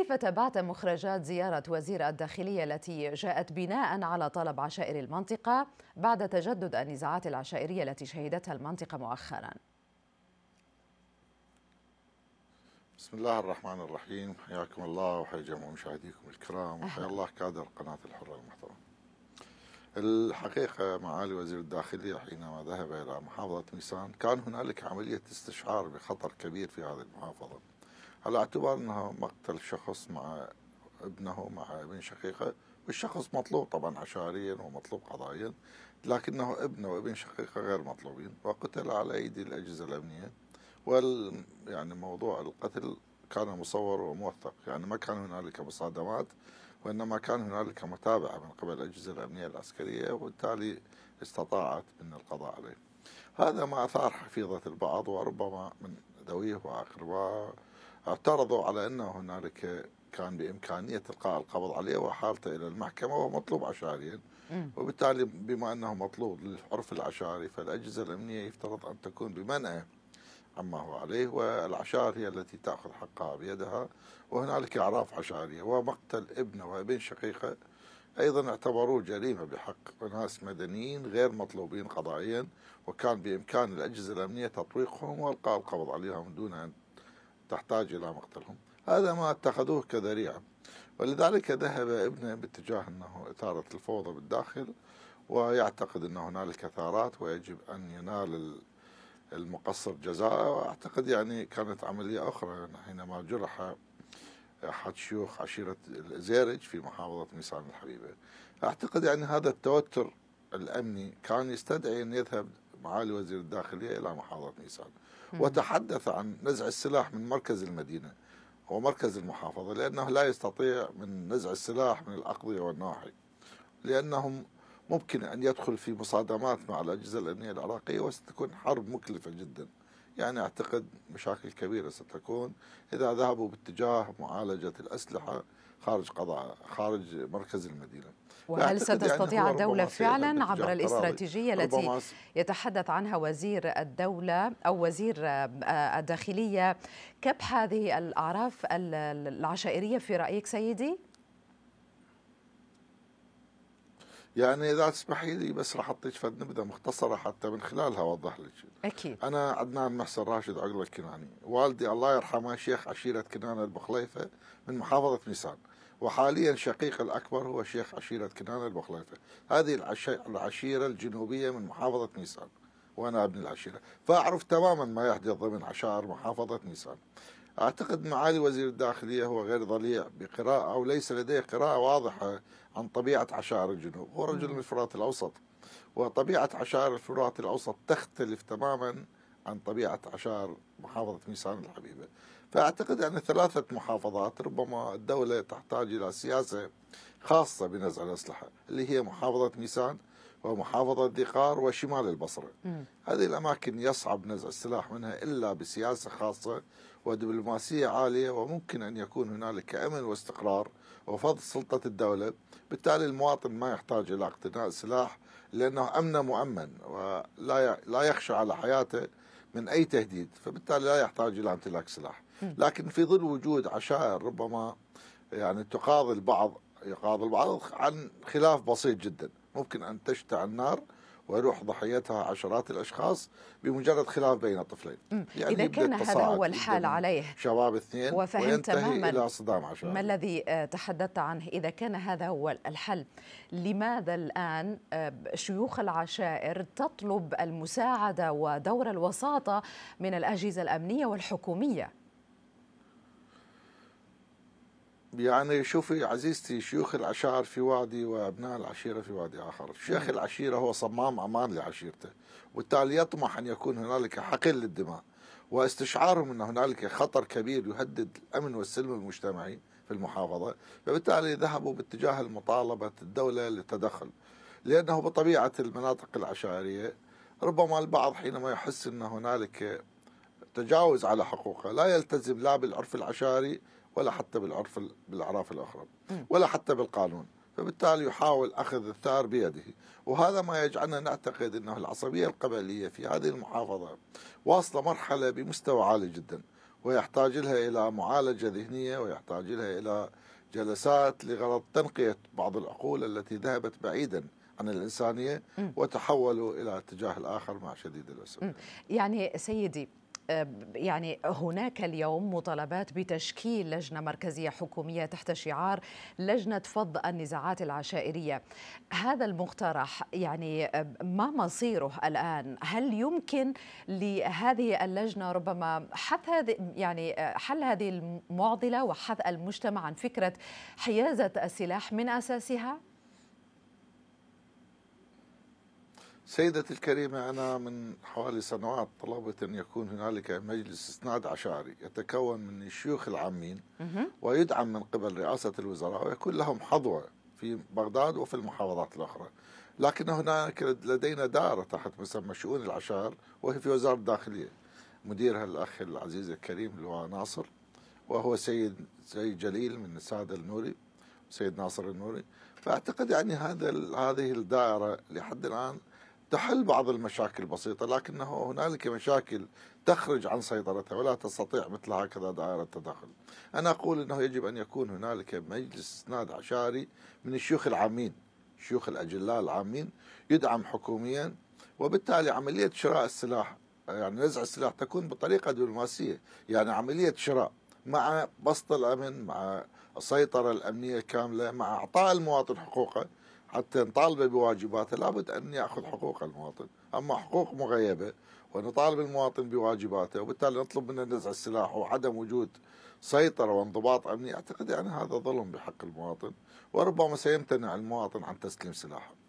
كيف تابعت مخرجات زيارة وزير الداخلية التي جاءت بناء على طلب عشائر المنطقة بعد تجدد النزاعات العشائرية التي شهدتها المنطقة مؤخرا؟ بسم الله الرحمن الرحيم حياكم الله وحيا جميع مشاهديكم الكرام وحيا الله كادر قناة الحرة المحترمة الحقيقة معالي وزير الداخلية حينما ذهب إلى محافظة ميسان كان هنالك عملية استشعار بخطر كبير في هذه المحافظة على اعتبار انها مقتل شخص مع ابنه مع ابن شقيقه والشخص مطلوب طبعا عشائريا ومطلوب قضائيا لكنه ابنه وابن شقيقه غير مطلوبين وقتل على ايدي الاجهزه الامنيه وال يعني موضوع القتل كان مصور وموثق يعني ما كان هنالك مصادمات وإنما كان هنالك متابعة من قبل الأجهزة الأمنية العسكرية وبالتالي استطاعت من القضاء عليه هذا ما أثار حفيظة البعض وربما من ذويه وأقربائه اعترضوا على أنه هنالك كان بإمكانية إلقاء القبض عليه وحالته إلى المحكمة وهو مطلوب عشائريا وبالتالي بما أنه مطلوب للعرف العشائري فالأجهزة الأمنية يفترض أن تكون بمنعه عما هو عليه والعشائر هي التي تأخذ حقها بيدها وهنالك أعراف عشائرية ومقتل ابنه وابن شقيقه أيضا اعتبروه جريمة بحق ناس مدنيين غير مطلوبين قضائيا وكان بإمكان الأجهزة الأمنية تطويقهم وإلقاء القبض عليهم دون أن تحتاج إلى مقتلهم هذا ما اتخذوه كذريعة ولذلك ذهب ابنه باتجاه أنه إثارة الفوضى بالداخل ويعتقد أن هنالك ثارات ويجب أن ينال المقصر جزاء وأعتقد يعني كانت عملية أخرى حينما جرح أحد شيوخ عشيرة الزيرج في محافظة ميسان الحبيبة أعتقد يعني هذا التوتر الأمني كان يستدعي أن يذهب معالي وزير الداخلية إلى محافظة نيسان وتحدث عن نزع السلاح من مركز المدينة ومركز المحافظة لأنه لا يستطيع من نزع السلاح من الأقضية والنواحي لأنهم ممكن أن يدخل في مصادمات مع الأجهزة الأمنية العراقية وستكون حرب مكلفة جدا يعني أعتقد مشاكل كبيرة ستكون إذا ذهبوا باتجاه معالجة الأسلحة خارج قضاء خارج مركز المدينه وهل يعني ستستطيع يعني الدولة فعلا عبر الاستراتيجية التي يتحدث عنها وزير الدولة أو وزير آه، آه، الداخلية كبح هذه الأعراف العشائرية في رأيك سيدي؟ يعني اذا تسمحي لي بس راح اعطيك فد نبذه مختصره حتى من خلالها اوضح لك اكيد انا عدنان محسن راشد عقله الكناني والدي الله يرحمه شيخ عشيره كنانه البخليفه من محافظه نيسان وحاليا شقيق الأكبر هو شيخ عشيرة كنانة البخليطة هذه العشيرة الجنوبية من محافظة نيسان وأنا ابن العشيرة فأعرف تماما ما يحدث ضمن عشائر محافظة نيسان أعتقد معالي وزير الداخلية هو غير ضليع بقراءة أو ليس لديه قراءة واضحة عن طبيعة عشائر الجنوب هو رجل من الفرات الأوسط وطبيعة عشائر الفرات الأوسط تختلف تماما عن طبيعة عشائر محافظة ميسان الحبيبة فأعتقد أن ثلاثة محافظات ربما الدولة تحتاج إلى سياسة خاصة بنزع الأسلحة اللي هي محافظة ميسان ومحافظة ذقار وشمال البصرة هذه الأماكن يصعب نزع السلاح منها إلا بسياسة خاصة ودبلوماسية عالية وممكن أن يكون هنالك أمن واستقرار وفض سلطة الدولة بالتالي المواطن ما يحتاج إلى اقتناء سلاح لأنه أمن مؤمن ولا لا يخشى على حياته من أي تهديد فبالتالي لا يحتاج إلى امتلاك سلاح لكن في ظل وجود عشائر ربما يعني تقاضي البعض يقاضي البعض عن خلاف بسيط جدا ممكن أن تشتعل نار ويروح ضحيتها عشرات الاشخاص بمجرد خلاف بين طفلين يعني اذا كان هذا هو الحال عليه شباب اثنين وفهمت تماما الى صدام عشان. ما الذي آه، تحدثت عنه اذا كان هذا هو الحل لماذا الان آه، شيوخ العشائر تطلب المساعده ودور الوساطه من الاجهزه الامنيه والحكوميه يعني شوفي عزيزتي شيوخ العشائر في وادي وابناء العشيره في وادي اخر، شيخ العشيره هو صمام امان لعشيرته، وبالتالي يطمح ان يكون هنالك حقل للدماء، واستشعارهم ان هنالك خطر كبير يهدد الامن والسلم المجتمعي في المحافظه، فبالتالي ذهبوا باتجاه المطالبه الدوله للتدخل، لانه بطبيعه المناطق العشائريه ربما البعض حينما يحس ان هنالك تجاوز على حقوقها لا يلتزم لا بالعرف العشائري ولا حتى بالعرف بالأعراف الأخرى ولا حتى بالقانون فبالتالي يحاول أخذ الثار بيده وهذا ما يجعلنا نعتقد أنه العصبية القبلية في هذه المحافظة واصلة مرحلة بمستوى عالي جدا ويحتاج لها إلى معالجة ذهنية ويحتاج لها إلى جلسات لغرض تنقية بعض العقول التي ذهبت بعيدا عن الإنسانية وتحولوا إلى اتجاه الآخر مع شديد الأسف يعني سيدي يعني هناك اليوم مطالبات بتشكيل لجنة مركزية حكومية تحت شعار لجنة فض النزاعات العشائرية هذا المقترح يعني ما مصيره الآن هل يمكن لهذه اللجنة ربما حث هذه يعني حل هذه المعضلة وحث المجتمع عن فكرة حيازة السلاح من أساسها؟ سيدتي الكريمة أنا من حوالي سنوات طلبت أن يكون هنالك مجلس إسناد عشائري يتكون من الشيوخ العامين ويدعم من قبل رئاسة الوزراء ويكون لهم حظوة في بغداد وفي المحافظات الأخرى لكن هناك لدينا دائرة تحت مسمى شؤون العشائر وهي في وزارة الداخلية مديرها الأخ العزيز الكريم اللي هو ناصر وهو سيد سيد جليل من السادة النوري سيد ناصر النوري فأعتقد يعني هذا هذه الدائرة لحد الآن تحل بعض المشاكل البسيطة لكنه هنالك مشاكل تخرج عن سيطرتها ولا تستطيع مثل هكذا دائرة التدخل أنا أقول أنه يجب أن يكون هنالك مجلس إسناد عشاري من الشيوخ العامين شيوخ الأجلاء العامين يدعم حكوميا وبالتالي عملية شراء السلاح يعني نزع السلاح تكون بطريقة دبلوماسية يعني عملية شراء مع بسط الأمن مع السيطرة الأمنية الكاملة مع إعطاء المواطن حقوقه حتى نطالبه بواجباته لابد أن يأخذ حقوق المواطن أما حقوق مغيبة ونطالب المواطن بواجباته وبالتالي نطلب منه نزع السلاح وعدم وجود سيطرة وانضباط أمني أعتقد أن يعني هذا ظلم بحق المواطن وربما سيمتنع المواطن عن تسليم سلاحه